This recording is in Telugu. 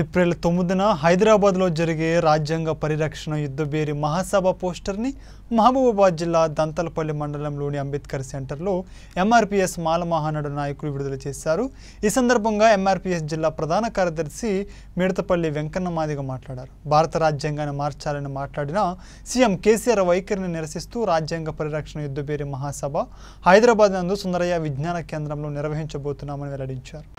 ఏప్రిల్ తొమ్మిదిన హైదరాబాద్లో జరిగే రాజ్యాంగ పరిరక్షణ యుద్ధబేరి మహాసభ పోస్టర్ని మహబూబాబాద్ జిల్లా దంతలపల్లి మండలంలోని అంబేద్కర్ సెంటర్లో ఎంఆర్పిఎస్ మాల మహానాడు నాయకులు విడుదల చేశారు ఈ సందర్భంగా ఎంఆర్పిఎస్ జిల్లా ప్రధాన కార్యదర్శి మిడతపల్లి వెంకన్న మాట్లాడారు భారత రాజ్యాంగాన్ని మార్చాలని మాట్లాడిన సీఎం కేసీఆర్ వైఖరిని నిరసిస్తూ రాజ్యాంగ పరిరక్షణ యుద్ధబేరి మహాసభ హైదరాబాద్ నందు సుందరయ్య విజ్ఞాన కేంద్రంలో నిర్వహించబోతున్నామని వెల్లడించారు